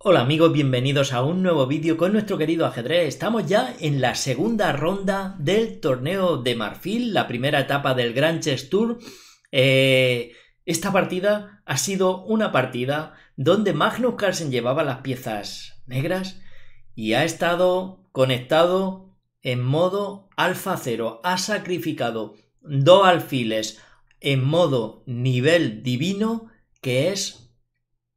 Hola amigos, bienvenidos a un nuevo vídeo con nuestro querido ajedrez. Estamos ya en la segunda ronda del torneo de Marfil, la primera etapa del Grand Chess Tour. Eh, esta partida ha sido una partida donde Magnus Carlsen llevaba las piezas negras y ha estado conectado en modo alfa cero. Ha sacrificado dos alfiles en modo nivel divino, que es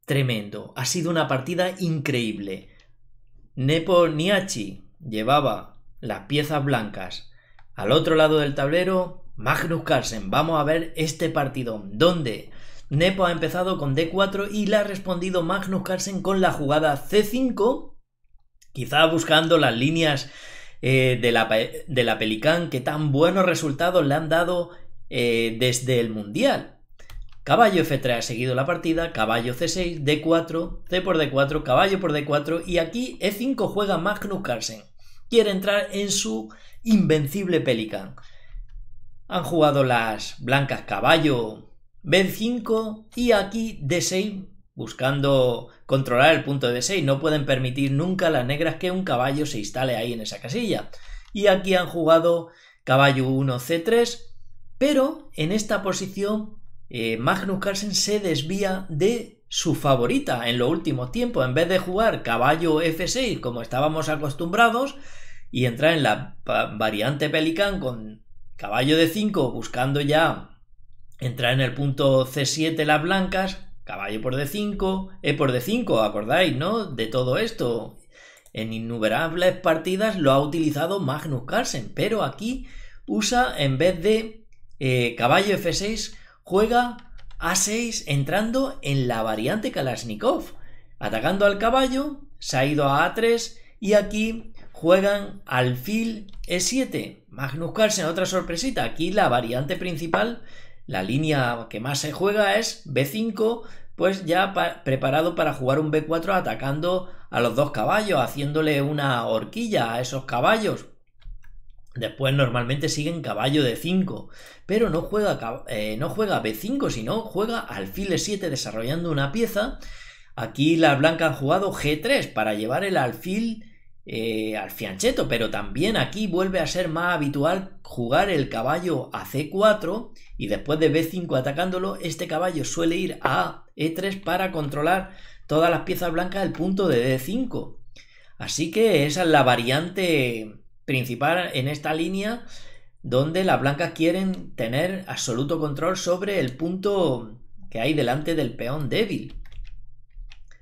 tremendo. Ha sido una partida increíble. Nepo Niachi llevaba las piezas blancas. Al otro lado del tablero, Magnus Carlsen. Vamos a ver este partido. ¿Dónde? Nepo ha empezado con D4 y le ha respondido Magnus Carlsen con la jugada C5. Quizá buscando las líneas eh, de, la, de Pelican que tan buenos resultados le han dado eh, desde el Mundial. Caballo F3 ha seguido la partida, caballo C6, D4, C por D4, caballo por D4 y aquí E5 juega Magnus Carlsen. Quiere entrar en su invencible Pelican. Han jugado las blancas caballo B5 y aquí D6 buscando controlar el punto de D6. No pueden permitir nunca las negras que un caballo se instale ahí en esa casilla. Y aquí han jugado caballo 1 C3, pero en esta posición eh, Magnus Carlsen se desvía de su favorita en los últimos tiempos. En vez de jugar caballo F6 como estábamos acostumbrados y entrar en la variante Pelican con caballo de 5 buscando ya entrar en el punto C7 las blancas, caballo por D5, E eh, por D5, acordáis, ¿no? De todo esto. En innumerables partidas lo ha utilizado Magnus Carlsen, pero aquí usa en vez de eh, caballo F6 juega A6 entrando en la variante Kalashnikov, atacando al caballo, se ha ido a A3 y aquí juegan alfil E7. Magnus Carlsen, otra sorpresita, aquí la variante principal, la línea que más se juega es B5, pues ya preparado para jugar un B4 atacando a los dos caballos, haciéndole una horquilla a esos caballos, Después normalmente siguen caballo de 5, pero no juega, eh, no juega B5, sino juega alfil E7 desarrollando una pieza. Aquí las blancas han jugado G3 para llevar el alfil eh, al fiancheto, pero también aquí vuelve a ser más habitual jugar el caballo a C4 y después de B5 atacándolo, este caballo suele ir a E3 para controlar todas las piezas blancas del punto de D5. Así que esa es la variante principal en esta línea donde las blancas quieren tener absoluto control sobre el punto que hay delante del peón débil.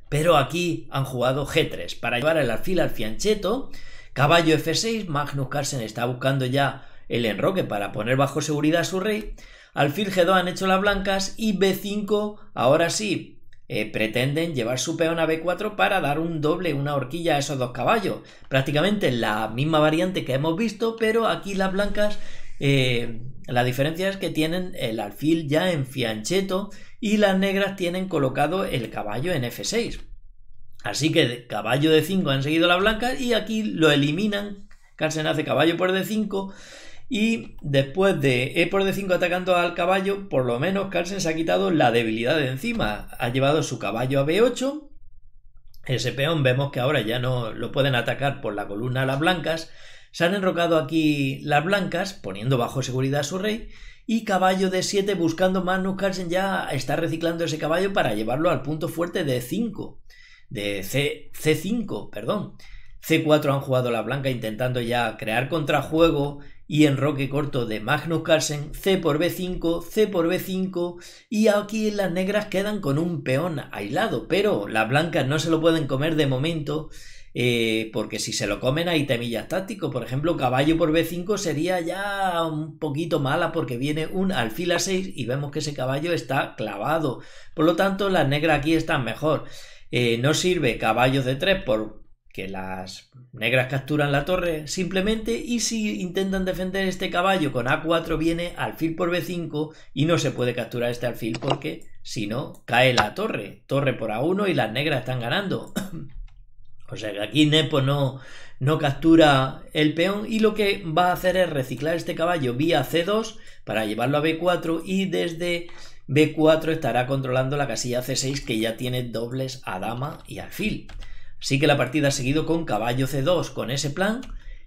Pero aquí han jugado G3 para llevar el alfil al fiancheto, caballo F6, Magnus Carlsen está buscando ya el enroque para poner bajo seguridad a su rey, alfil G2 han hecho las blancas y B5 ahora sí eh, pretenden llevar su peón a B4 para dar un doble, una horquilla a esos dos caballos. Prácticamente la misma variante que hemos visto, pero aquí las blancas, eh, la diferencia es que tienen el alfil ya en fiancheto y las negras tienen colocado el caballo en F6. Así que caballo de 5 han seguido las blancas y aquí lo eliminan. Carlsen hace caballo por D5 y después de E por D5 atacando al caballo, por lo menos Carlsen se ha quitado la debilidad de encima. Ha llevado su caballo a B8. Ese peón vemos que ahora ya no lo pueden atacar por la columna a las blancas. Se han enrocado aquí las blancas, poniendo bajo seguridad a su rey. Y caballo d 7 buscando Magnus Carlsen ya está reciclando ese caballo para llevarlo al punto fuerte de 5. De C, C5, perdón. C4 han jugado la blanca intentando ya crear contrajuego y roque corto de Magnus Carlsen, C por B5, C por B5 y aquí las negras quedan con un peón aislado, pero las blancas no se lo pueden comer de momento eh, porque si se lo comen hay temillas tácticos, por ejemplo caballo por B5 sería ya un poquito mala porque viene un alfil a 6 y vemos que ese caballo está clavado, por lo tanto las negras aquí están mejor. Eh, no sirve caballo de 3 por que las negras capturan la torre simplemente y si intentan defender este caballo con A4 viene alfil por B5 y no se puede capturar este alfil porque si no cae la torre, torre por A1 y las negras están ganando. o sea que aquí Nepo no, no captura el peón y lo que va a hacer es reciclar este caballo vía C2 para llevarlo a B4 y desde B4 estará controlando la casilla C6 que ya tiene dobles a dama y alfil. Sí que la partida ha seguido con caballo c2 con ese plan.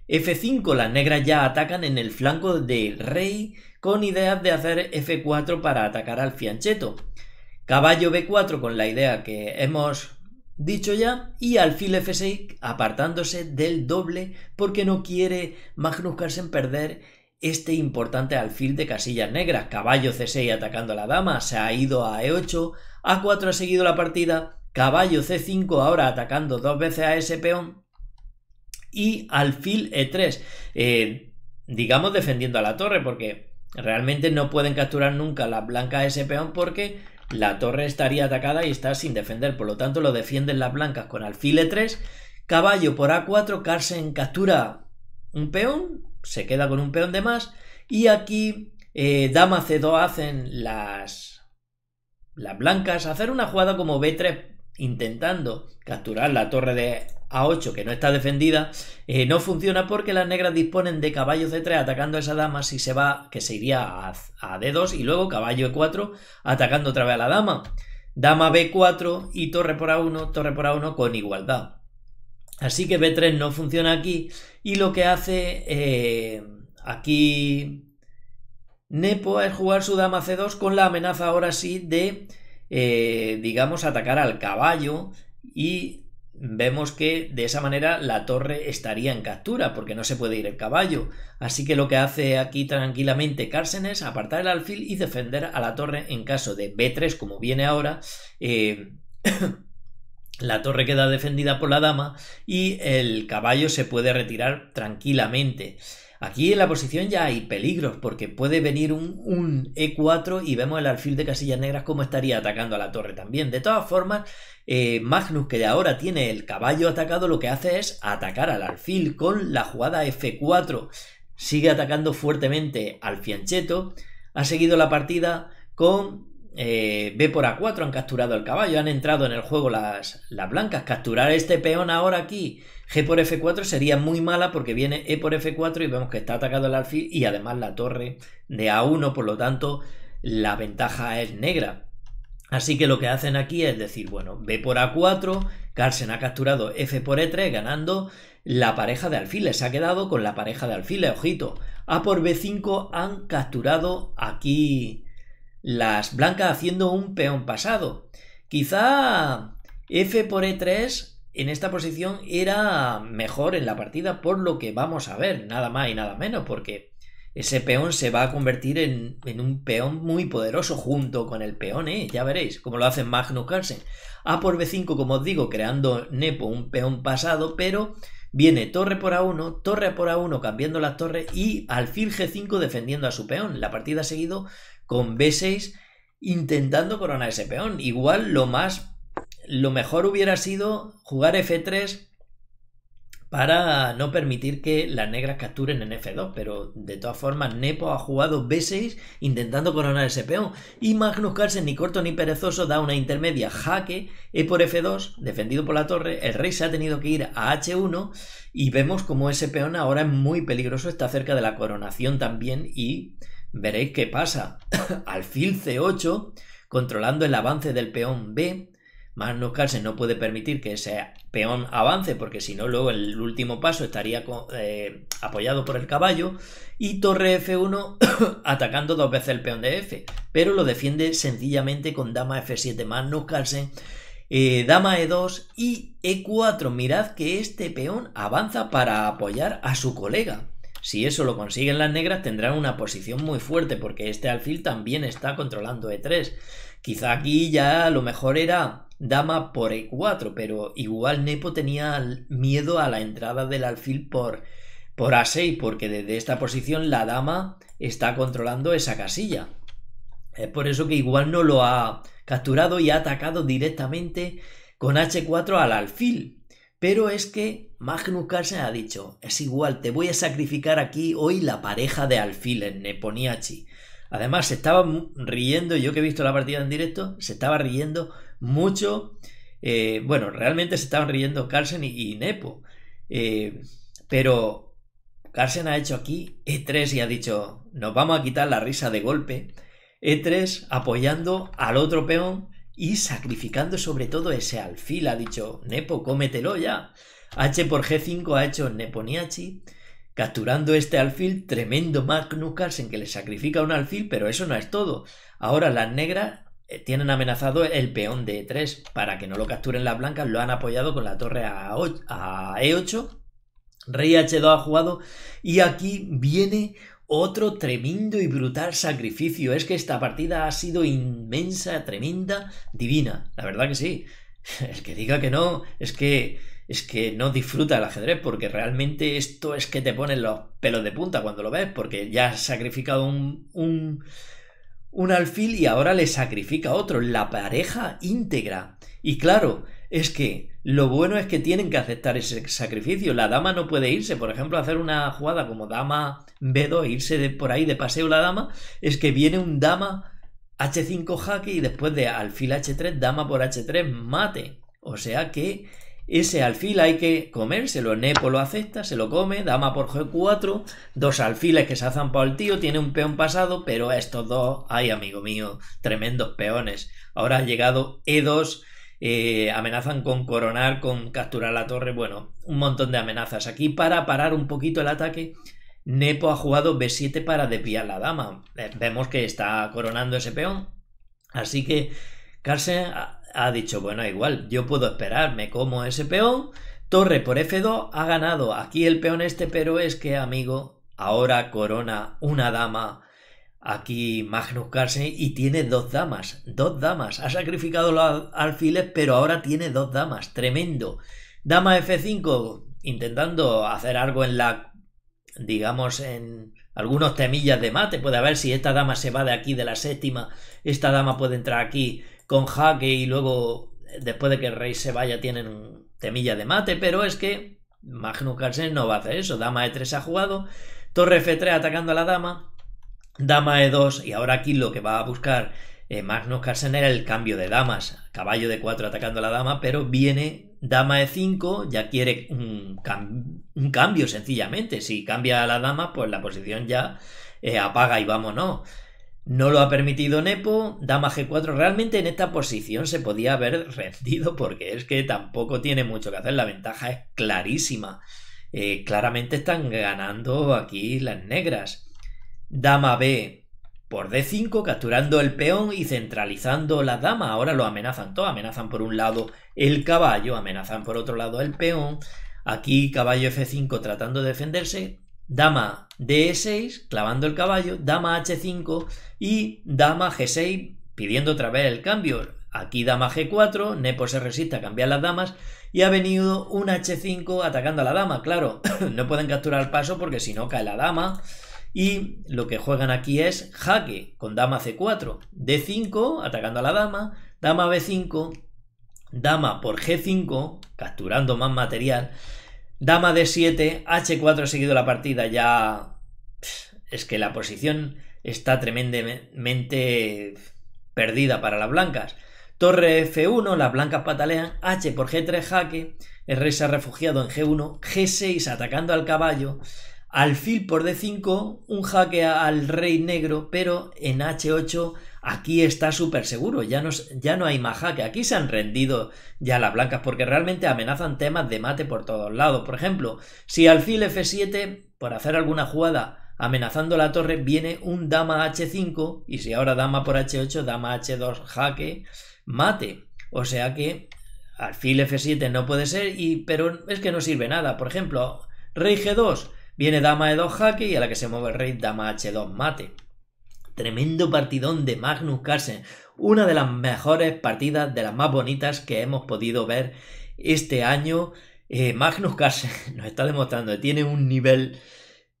f5, las negras ya atacan en el flanco de rey con ideas de hacer f4 para atacar al fiancheto. Caballo b4 con la idea que hemos dicho ya y alfil f6 apartándose del doble porque no quiere Magnus en perder este importante alfil de casillas negras. Caballo c6 atacando a la dama, se ha ido a e8, a4 ha seguido la partida caballo C5 ahora atacando dos veces a ese peón y alfil E3, eh, digamos defendiendo a la torre porque realmente no pueden capturar nunca las blancas a ese peón porque la torre estaría atacada y está sin defender, por lo tanto lo defienden las blancas con alfil E3, caballo por A4, carsen captura un peón, se queda con un peón de más y aquí eh, dama C2 hacen las las blancas hacer una jugada como B3 intentando capturar la torre de A8 que no está defendida, eh, no funciona porque las negras disponen de caballo C3 atacando a esa dama si se va, que se iría a, D2 y luego caballo E4 atacando otra vez a la dama. Dama B4 y torre por A1, torre por A1 con igualdad. Así que B3 no funciona aquí y lo que hace eh, aquí Nepo es jugar su dama C2 con la amenaza ahora sí de eh, digamos, atacar al caballo y vemos que de esa manera la torre estaría en captura porque no se puede ir el caballo. Así que lo que hace aquí tranquilamente Carsen es apartar el alfil y defender a la torre en caso de B3 como viene ahora. Eh, la torre queda defendida por la dama y el caballo se puede retirar tranquilamente. Aquí en la posición ya hay peligros porque puede venir un, E4 y vemos el alfil de casillas negras como estaría atacando a la torre también. De todas formas, eh, Magnus que ahora tiene el caballo atacado lo que hace es atacar al alfil con la jugada F4. Sigue atacando fuertemente al fiancheto. Ha seguido la partida con B eh, por A4 han capturado el caballo, han entrado en el juego las, blancas. Capturar este peón ahora aquí, G por F4 sería muy mala porque viene E por F4 y vemos que está atacado el alfil y además la torre de A1, por lo tanto la ventaja es negra. Así que lo que hacen aquí es decir, bueno, B por A4, Carlsen ha capturado F por E3 ganando la pareja de alfiles, se ha quedado con la pareja de alfiles, ojito. A por B5 han capturado aquí las blancas haciendo un peón pasado. Quizá F por E3 en esta posición era mejor en la partida por lo que vamos a ver, nada más y nada menos, porque ese peón se va a convertir en, un peón muy poderoso junto con el peón E, ya veréis, como lo hace Magnus Carlsen. A por B5, como os digo, creando Nepo un peón pasado, pero viene torre por A1, torre por A1 cambiando las torres y alfil G5 defendiendo a su peón. La partida ha seguido con B6 intentando coronar ese peón. Igual lo más, lo mejor hubiera sido jugar F3 para no permitir que las negras capturen en F2, pero de todas formas Nepo ha jugado B6 intentando coronar ese peón y Magnus Carlsen ni corto ni perezoso da una intermedia jaque E por F2 defendido por la torre, el rey se ha tenido que ir a H1 y vemos como ese peón ahora es muy peligroso, está cerca de la coronación también y Veréis qué pasa. Alfil C8, controlando el avance del peón B. Magnus Carlsen no puede permitir que ese peón avance porque si no luego el último paso estaría eh, apoyado por el caballo y torre F1 atacando dos veces el peón de F pero lo defiende sencillamente con dama F7 más Carlsen eh, dama E2 y E4 mirad que este peón avanza para apoyar a su colega si eso lo consiguen las negras, tendrán una posición muy fuerte, porque este alfil también está controlando E3. Quizá aquí ya lo mejor era dama por E4, pero igual Nepo tenía miedo a la entrada del alfil por, por A6, porque desde esta posición la dama está controlando esa casilla. Es por eso que igual no lo ha capturado y ha atacado directamente con H4 al alfil. Pero es que Magnus Carlsen ha dicho, es igual, te voy a sacrificar aquí hoy la pareja de alfiles, Neponiachi. Además, se estaba riendo, yo que he visto la partida en directo, se estaba riendo mucho. Eh, bueno, realmente se estaban riendo Carlsen y, Nepo. Eh, pero Carlsen ha hecho aquí E3 y ha dicho, nos vamos a quitar la risa de golpe. E3 apoyando al otro peón y sacrificando sobre todo ese alfil. Ha dicho, Nepo, cómetelo ya. H por G5 ha hecho Neponiachi, capturando este alfil, tremendo Magnus en que le sacrifica un alfil, pero eso no es todo. Ahora las negras eh, tienen amenazado el peón de E3 para que no lo capturen las blancas, lo han apoyado con la torre a, a E8. Rey H2 ha jugado y aquí viene otro tremendo y brutal sacrificio. Es que esta partida ha sido inmensa, tremenda, divina. La verdad que sí. El que diga que no, es que es que no disfruta el ajedrez, porque realmente esto es que te ponen los pelos de punta cuando lo ves, porque ya has sacrificado un, un alfil y ahora le sacrifica otro, la pareja íntegra. Y claro, es que lo bueno es que tienen que aceptar ese sacrificio. La dama no puede irse, por ejemplo, a hacer una jugada como dama B2 e irse por ahí de paseo la dama, es que viene un dama H5 jaque y después de alfil H3, dama por H3, mate. O sea que ese alfil hay que comérselo. Nepo lo acepta, se lo come, dama por G4, dos alfiles que se hacen por el tío, tiene un peón pasado, pero estos dos, ay amigo mío, tremendos peones. Ahora ha llegado E2 eh, amenazan con coronar, con capturar la torre, bueno, un montón de amenazas. Aquí para parar un poquito el ataque, Nepo ha jugado B7 para desviar la dama. Eh, vemos que está coronando ese peón, así que Carlsen ha, dicho, bueno, igual, yo puedo esperar, me como ese peón, torre por F2, ha ganado aquí el peón este, pero es que, amigo, ahora corona una dama aquí Magnus Carlsen y tiene dos damas, dos damas. Ha sacrificado los alfiles, pero ahora tiene dos damas. Tremendo. Dama F5, intentando hacer algo en la, digamos, en algunos temillas de mate. Puede haber si esta dama se va de aquí, de la séptima, esta dama puede entrar aquí con jaque y luego, después de que el rey se vaya, tienen temilla de mate, pero es que Magnus Carlsen no va a hacer eso. Dama E3 ha jugado. Torre F3 atacando a la dama dama e2 y ahora aquí lo que va a buscar eh, Magnus Carlsen era el cambio de damas, caballo de 4 atacando a la dama, pero viene dama e5, ya quiere un, cambio sencillamente, si cambia a la dama pues la posición ya eh, apaga y vámonos. No lo ha permitido Nepo, dama g4, realmente en esta posición se podía haber rendido porque es que tampoco tiene mucho que hacer, la ventaja es clarísima. Eh, claramente están ganando aquí las negras. Dama B por D5, capturando el peón y centralizando la dama. Ahora lo amenazan todo. Amenazan por un lado el caballo, amenazan por otro lado el peón. Aquí caballo F5 tratando de defenderse. Dama D6, clavando el caballo. Dama H5 y dama G6, pidiendo otra vez el cambio. Aquí dama G4, Nepo se resiste a cambiar las damas y ha venido un H5 atacando a la dama. Claro, no pueden capturar el paso porque si no cae la dama y lo que juegan aquí es jaque con dama c4, d5 atacando a la dama, dama b5, dama por g5, capturando más material, dama d7, h4 seguido la partida, ya es que la posición está tremendamente perdida para las blancas. Torre F1, las blancas patalean, H por G3 jaque, rey se ha refugiado en G1, G6 atacando al caballo, Alfil por d5, un jaque al rey negro, pero en h8 aquí está súper seguro, ya no, ya no hay más jaque, aquí se han rendido ya las blancas porque realmente amenazan temas de mate por todos lados. Por ejemplo, si alfil f7, por hacer alguna jugada amenazando la torre, viene un dama h5 y si ahora dama por h8, dama h2, jaque, mate. O sea que alfil f7 no puede ser, y, pero es que no sirve nada. Por ejemplo, rey g2, Viene dama e2 jaque y a la que se mueve el rey dama h2 mate. Tremendo partidón de Magnus Carlsen. Una de las mejores partidas, de las más bonitas que hemos podido ver este año. Eh, Magnus Carlsen nos está demostrando que tiene un nivel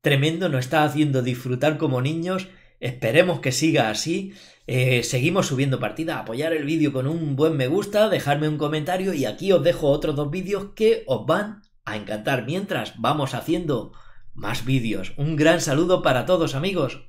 tremendo, nos está haciendo disfrutar como niños. Esperemos que siga así. Eh, seguimos subiendo partidas. apoyar el vídeo con un buen me gusta, dejarme un comentario y aquí os dejo otros dos vídeos que os van a encantar mientras vamos haciendo más vídeos. Un gran saludo para todos amigos.